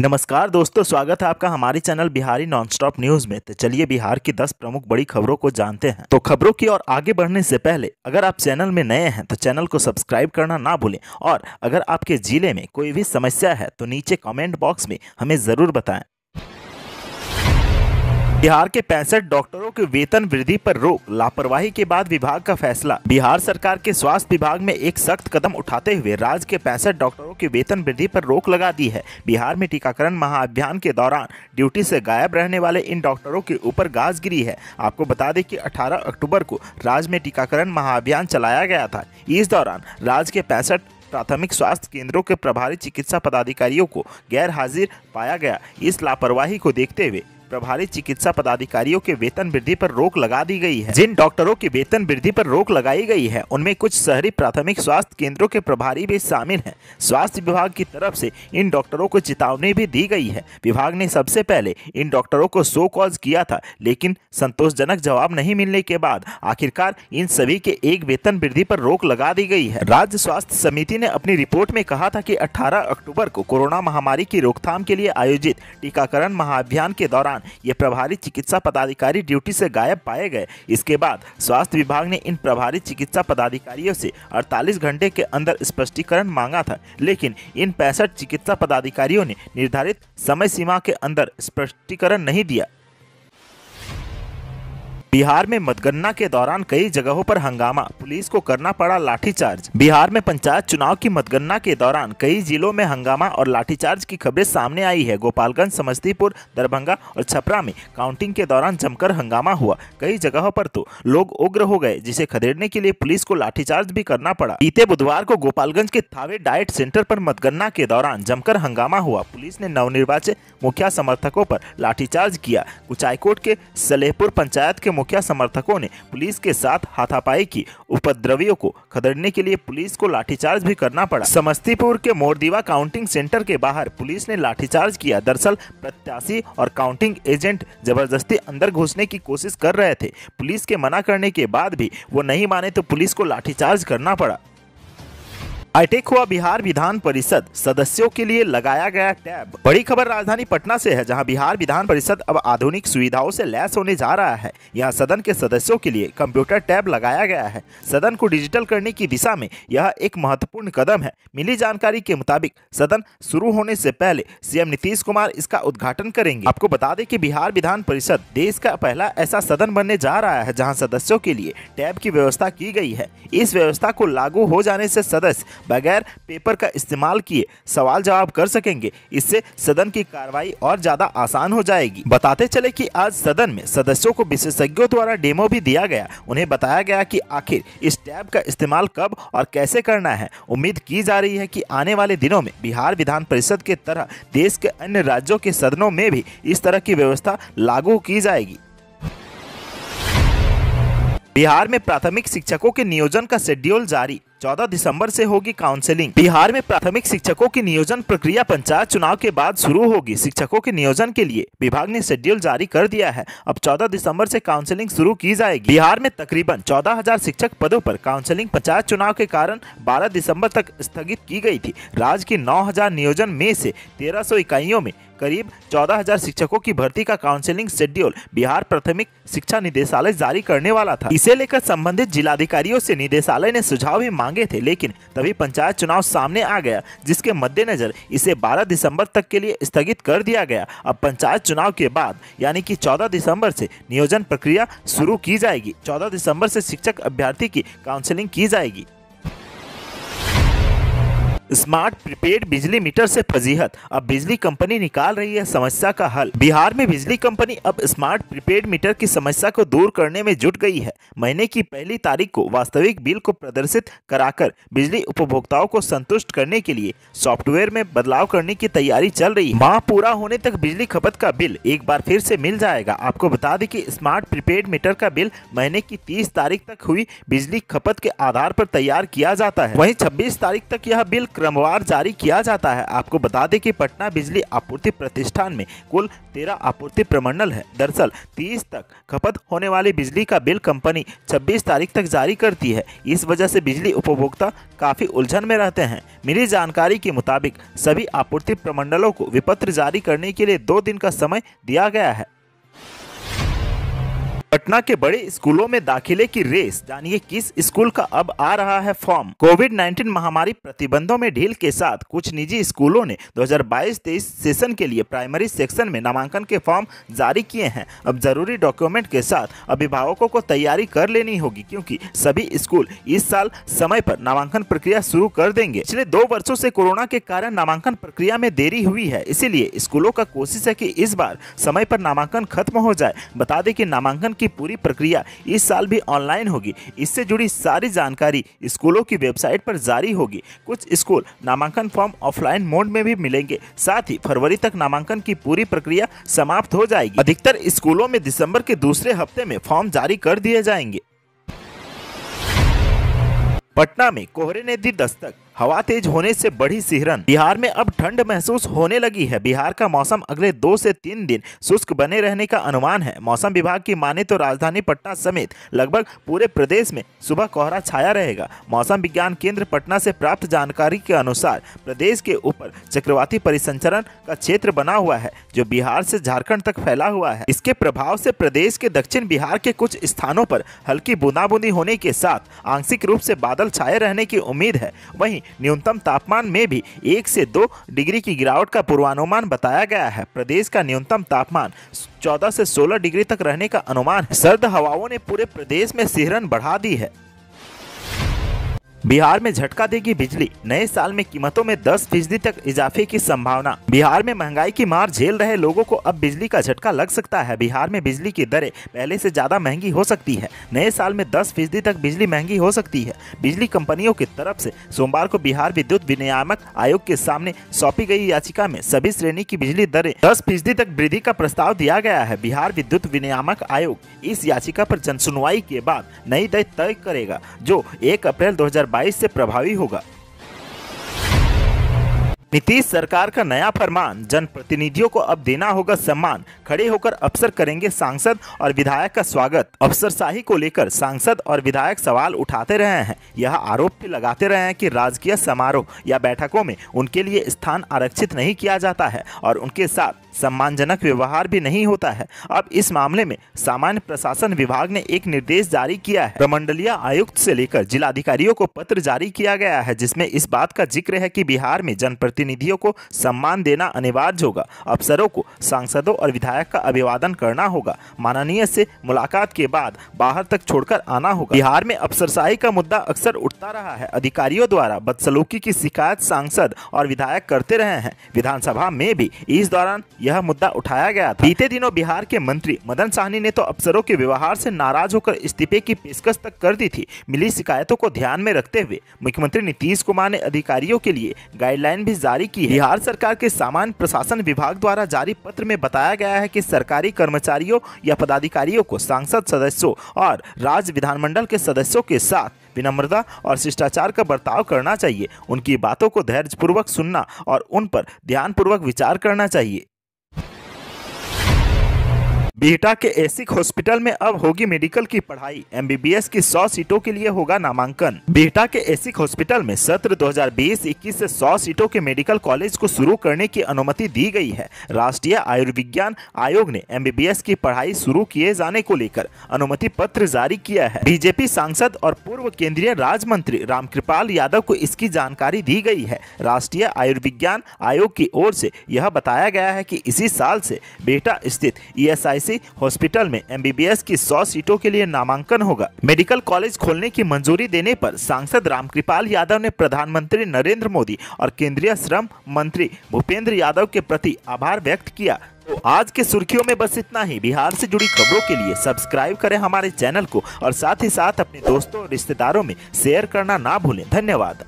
नमस्कार दोस्तों स्वागत है आपका हमारे चैनल बिहारी नॉनस्टॉप न्यूज में तो चलिए बिहार की 10 प्रमुख बड़ी खबरों को जानते हैं तो खबरों की ओर आगे बढ़ने से पहले अगर आप चैनल में नए हैं तो चैनल को सब्सक्राइब करना ना भूलें और अगर आपके जिले में कोई भी समस्या है तो नीचे कमेंट बॉक्स में हमें ज़रूर बताएं बिहार के पैंसठ डॉक्टरों के वेतन वृद्धि पर रोक लापरवाही के बाद विभाग का फैसला बिहार सरकार के स्वास्थ्य विभाग में एक सख्त कदम उठाते हुए राज्य के पैंसठ डॉक्टरों के वेतन वृद्धि पर रोक लगा दी है बिहार में टीकाकरण महाअभियान के दौरान ड्यूटी से गायब रहने वाले इन डॉक्टरों के ऊपर गाज गिरी है आपको बता दें कि 18 अक्टूबर को राज्य में टीकाकरण महाअभियान चलाया गया था इस दौरान राज्य के पैंसठ प्राथमिक स्वास्थ्य केंद्रों के प्रभारी चिकित्सा पदाधिकारियों को गैर हाजिर पाया गया इस लापरवाही को देखते हुए प्रभारी चिकित्सा पदाधिकारियों के वेतन वृद्धि पर रोक लगा दी गई है जिन डॉक्टरों की वेतन वृद्धि पर रोक लगाई गई है उनमें कुछ शहरी प्राथमिक स्वास्थ्य केंद्रों के प्रभारी भी शामिल हैं स्वास्थ्य विभाग की तरफ से इन डॉक्टरों को चेतावनी भी दी गई है विभाग ने सबसे पहले इन डॉक्टरों को शो कॉज किया था लेकिन संतोषजनक जवाब नहीं मिलने के बाद आखिरकार इन सभी के एक वेतन वृद्धि पर रोक लगा दी गई है राज्य स्वास्थ्य समिति ने अपनी रिपोर्ट में कहा था कि अठारह अक्टूबर को कोरोना महामारी की रोकथाम के लिए आयोजित टीकाकरण महाअभियान के दौरान दौरान ये प्रभारी चिकित्सा पदाधिकारी ड्यूटी से गायब पाए गए इसके बाद स्वास्थ्य विभाग ने इन प्रभारी चिकित्सा पदाधिकारियों से 48 घंटे के अंदर स्पष्टीकरण मांगा था लेकिन इन पैंसठ चिकित्सा पदाधिकारियों ने निर्धारित समय सीमा के अंदर स्पष्टीकरण नहीं दिया बिहार में मतगणना के दौरान कई जगहों पर हंगामा पुलिस को करना पड़ा लाठीचार्ज बिहार में पंचायत चुनाव की मतगणना के दौरान कई जिलों में हंगामा और लाठीचार्ज की खबरें सामने आई है गोपालगंज समस्तीपुर दरभंगा और छपरा में काउंटिंग के दौरान जमकर हंगामा हुआ कई जगहों पर तो लोग उग्र हो गए जिसे खदेड़ने के लिए पुलिस को लाठीचार्ज भी करना पड़ा बीते बुधवार को गोपालगंज के थावे डाइट सेंटर पर मतगणना के दौरान जमकर हंगामा हुआ पुलिस ने नवनिर्वाचित मुखिया समर्थकों पर लाठीचार्ज किया उचाईकोट के सलेहपुर पंचायत के मुखिया समर्थकों ने पुलिस के साथ हाथापाई की उपद्रवियों को खदड़ने के लिए पुलिस को लाठीचार्ज भी करना पड़ा समस्तीपुर के मोरदीवा काउंटिंग सेंटर के बाहर पुलिस ने लाठीचार्ज किया दरअसल प्रत्याशी और काउंटिंग एजेंट जबरदस्ती अंदर घुसने की कोशिश कर रहे थे पुलिस के मना करने के बाद भी वो नहीं माने तो पुलिस को लाठीचार्ज करना पड़ा अटेकुआ बिहार विधान परिषद सदस्यों के लिए लगाया गया टैब बड़ी खबर राजधानी पटना से है जहां बिहार विधान परिषद अब आधुनिक सुविधाओं से लैस होने जा रहा है यहां सदन के सदस्यों के लिए कंप्यूटर टैब लगाया गया है सदन को डिजिटल करने की दिशा में यह एक महत्वपूर्ण कदम है मिली जानकारी के मुताबिक सदन शुरू होने से पहले सीएम नीतीश कुमार इसका उद्घाटन करेंगे आपको बता दें की बिहार विधान परिषद देश का पहला ऐसा सदन बनने जा रहा है जहाँ सदस्यों के लिए टैब की व्यवस्था की गयी है इस व्यवस्था को लागू हो जाने ऐसी सदस्य बगैर पेपर का इस्तेमाल किए सवाल जवाब कर सकेंगे इससे सदन की कार्रवाई और ज्यादा आसान हो जाएगी बताते चले कि आज सदन में सदस्यों को विशेषज्ञों द्वारा डेमो भी दिया गया उन्हें बताया गया कि आखिर इस टैब का इस्तेमाल कब और कैसे करना है उम्मीद की जा रही है कि आने वाले दिनों में बिहार विधान परिषद के तरह देश के अन्य राज्यों के सदनों में भी इस तरह की व्यवस्था लागू की जाएगी बिहार में प्राथमिक शिक्षकों के नियोजन का शेड्यूल जारी 14 दिसंबर से होगी काउंसलिंग बिहार में प्राथमिक शिक्षकों की नियोजन प्रक्रिया पंचायत चुनाव के बाद शुरू होगी शिक्षकों के नियोजन के लिए विभाग ने शेड्यूल जारी कर दिया है अब 14 दिसंबर से काउंसलिंग शुरू की जाएगी बिहार में तकरीबन 14000 शिक्षक पदों पर काउंसलिंग पंचायत चुनाव के कारण बारह दिसम्बर तक स्थगित की गयी थी राज्य की नौ नियोजन में ऐसी तेरह इकाइयों में करीब 14000 शिक्षकों की भर्ती का काउंसलिंग शेड्यूल बिहार प्राथमिक शिक्षा निदेशालय जारी करने वाला था इसे लेकर संबंधित जिलाधिकारियों से निदेशालय ने सुझाव भी मांग मांगे थे लेकिन तभी पंचायत चुनाव सामने आ गया जिसके मद्देनज़र इसे 12 दिसंबर तक के लिए स्थगित कर दिया गया अब पंचायत चुनाव के बाद यानी कि 14 दिसंबर से नियोजन प्रक्रिया शुरू की जाएगी 14 दिसंबर से शिक्षक अभ्यर्थी की काउंसलिंग की जाएगी स्मार्ट प्रीपेड बिजली मीटर से फजीहत अब बिजली कंपनी निकाल रही है समस्या का हल बिहार में बिजली कंपनी अब स्मार्ट प्रीपेड मीटर की समस्या को दूर करने में जुट गई है महीने की पहली तारीख को वास्तविक बिल को प्रदर्शित कराकर बिजली उपभोक्ताओं को संतुष्ट करने के लिए सॉफ्टवेयर में बदलाव करने की तैयारी चल रही है माह पूरा होने तक बिजली खपत का बिल एक बार फिर ऐसी मिल जाएगा आपको बता दें की स्मार्ट प्रीपेड मीटर का बिल महीने की तीस तारीख तक हुई बिजली खपत के आधार आरोप तैयार किया जाता है वही छब्बीस तारीख तक यह बिल क्रमवार जारी किया जाता है आपको बता दें कि पटना बिजली आपूर्ति प्रतिष्ठान में कुल तेरह आपूर्ति प्रमंडल है दरअसल तीस तक खपत होने वाली बिजली का बिल कंपनी छब्बीस तारीख तक जारी करती है इस वजह से बिजली उपभोक्ता काफ़ी उलझन में रहते हैं मिली जानकारी के मुताबिक सभी आपूर्ति प्रमंडलों को विपत्र जारी करने के लिए दो दिन का समय दिया गया है पटना के बड़े स्कूलों में दाखिले की रेस जानिए किस स्कूल का अब आ रहा है फॉर्म कोविड 19 महामारी प्रतिबंधों में ढील के साथ कुछ निजी स्कूलों ने 2022-23 सेशन के लिए प्राइमरी सेक्शन में नामांकन के फॉर्म जारी किए हैं अब जरूरी डॉक्यूमेंट के साथ अभिभावकों को तैयारी कर लेनी होगी क्योंकि सभी स्कूल इस साल समय पर नामांकन प्रक्रिया शुरू कर देंगे पिछले दो वर्षो ऐसी कोरोना के कारण नामांकन प्रक्रिया में देरी हुई है इसीलिए स्कूलों का कोशिश है की इस बार समय पर नामांकन खत्म हो जाए बता दें की नामांकन की पूरी प्रक्रिया इस साल भी ऑनलाइन होगी इससे जुड़ी सारी जानकारी स्कूलों की वेबसाइट पर जारी होगी कुछ स्कूल नामांकन फॉर्म ऑफलाइन मोड में भी मिलेंगे साथ ही फरवरी तक नामांकन की पूरी प्रक्रिया समाप्त हो जाएगी अधिकतर स्कूलों में दिसंबर के दूसरे हफ्ते में फॉर्म जारी कर दिए जाएंगे पटना में कोहरे ने दी दस्तक हवा तेज होने से बढ़ी सिहरन बिहार में अब ठंड महसूस होने लगी है बिहार का मौसम अगले दो से तीन दिन शुष्क बने रहने का अनुमान है मौसम विभाग की माने तो राजधानी पटना समेत लगभग पूरे प्रदेश में सुबह कोहरा छाया रहेगा मौसम विज्ञान केंद्र पटना से प्राप्त जानकारी के अनुसार प्रदेश के ऊपर चक्रवाती परिसंचरण का क्षेत्र बना हुआ है जो बिहार से झारखंड तक फैला हुआ है इसके प्रभाव से प्रदेश के दक्षिण बिहार के कुछ स्थानों पर हल्की बूंदाबूंदी होने के साथ आंशिक रूप से बादल छाए रहने की उम्मीद है वहीं न्यूनतम तापमान में भी एक से दो डिग्री की गिरावट का पूर्वानुमान बताया गया है प्रदेश का न्यूनतम तापमान 14 से 16 डिग्री तक रहने का अनुमान है सर्द हवाओं ने पूरे प्रदेश में सिहरन बढ़ा दी है बिहार में झटका देगी बिजली नए साल में कीमतों में 10 फीसदी तक इजाफे की संभावना बिहार में महंगाई की मार झेल रहे लोगों को अब बिजली का झटका लग सकता है बिहार में बिजली की दरें पहले से ज्यादा महंगी हो सकती है नए साल में 10 फीसदी तक बिजली महंगी हो सकती है बिजली कंपनियों की तरफ से सोमवार को बिहार विद्युत विनियामक आयोग के सामने सौंपी गई याचिका में सभी श्रेणी की बिजली दरें दस फीसदी तक वृद्धि का प्रस्ताव दिया गया है बिहार विद्युत विनियामक आयोग इस याचिका पर जनसुनवाई के बाद नई दर तय करेगा जो एक अप्रैल दो 2022 से प्रभावी होगा नीतीश सरकार का नया फरमान जनप्रतिनिधियों को अब देना होगा सम्मान खड़े होकर अफसर करेंगे सांसद और विधायक का स्वागत अफसरशाही को लेकर सांसद और विधायक सवाल उठाते रहे हैं यह आरोप भी लगाते रहे हैं कि राजकीय समारोह या बैठकों में उनके लिए स्थान आरक्षित नहीं किया जाता है और उनके साथ सम्मानजनक व्यवहार भी नहीं होता है अब इस मामले में सामान्य प्रशासन विभाग ने एक निर्देश जारी किया है प्रमंडलीय आयुक्त से लेकर जिलाधिकारियों को पत्र जारी किया गया है जिसमें इस बात का जिक्र है कि बिहार में जनप्रतिनिधियों को सम्मान देना अनिवार्य होगा अफसरों को सांसदों और विधायक का अभिवादन करना होगा माननीय से मुलाकात के बाद बाहर तक छोड़कर आना होगा बिहार में अफसरशाही का मुद्दा अक्सर उठता रहा है अधिकारियों द्वारा बदसलूकी की शिकायत सांसद और विधायक करते रहे हैं विधानसभा में भी इस दौरान यह मुद्दा उठाया गया था बीते दिनों बिहार के मंत्री मदन साहनी ने तो अफसरों के व्यवहार से नाराज होकर इस्तीफे की पेशकश तक कर दी थी मिली शिकायतों को ध्यान में रखते हुए मुख्यमंत्री नीतीश कुमार ने अधिकारियों के लिए गाइडलाइन भी जारी की बिहार सरकार के सामान्य प्रशासन विभाग द्वारा जारी पत्र में बताया गया है की सरकारी कर्मचारियों या पदाधिकारियों को सांसद सदस्यों और राज्य विधानमंडल के सदस्यों के साथ विनम्रता और शिष्टाचार का बर्ताव करना चाहिए उनकी बातों को धैर्यपूर्वक सुनना और उन पर ध्यानपूर्वक विचार करना चाहिए बिहटा के एसिक हॉस्पिटल में अब होगी मेडिकल की पढ़ाई एमबीबीएस की 100 सीटों के लिए होगा नामांकन बिहटा के एसिक हॉस्पिटल में सत्र 2020-21 से 100 सीटों के मेडिकल कॉलेज को शुरू करने की अनुमति दी गई है राष्ट्रीय आयुर्विज्ञान आयोग ने एमबीबीएस की पढ़ाई शुरू किए जाने को लेकर अनुमति पत्र जारी किया है बीजेपी सांसद और पूर्व केंद्रीय राज्य मंत्री रामकृपाल यादव को इसकी जानकारी दी गई है राष्ट्रीय आयुर्विज्ञान आयोग की ओर ऐसी यह बताया गया है की इसी साल ऐसी बिहटा स्थित ई e एमबीसी हॉस्पिटल में एमबीबीएस की 100 सीटों के लिए नामांकन होगा मेडिकल कॉलेज खोलने की मंजूरी देने पर सांसद रामकृपाल यादव ने प्रधानमंत्री नरेंद्र मोदी और केंद्रीय श्रम मंत्री भूपेंद्र यादव के प्रति आभार व्यक्त किया तो आज के सुर्खियों में बस इतना ही बिहार से जुड़ी खबरों के लिए सब्सक्राइब करें हमारे चैनल को और साथ ही साथ अपने दोस्तों और रिश्तेदारों में शेयर करना ना भूलें धन्यवाद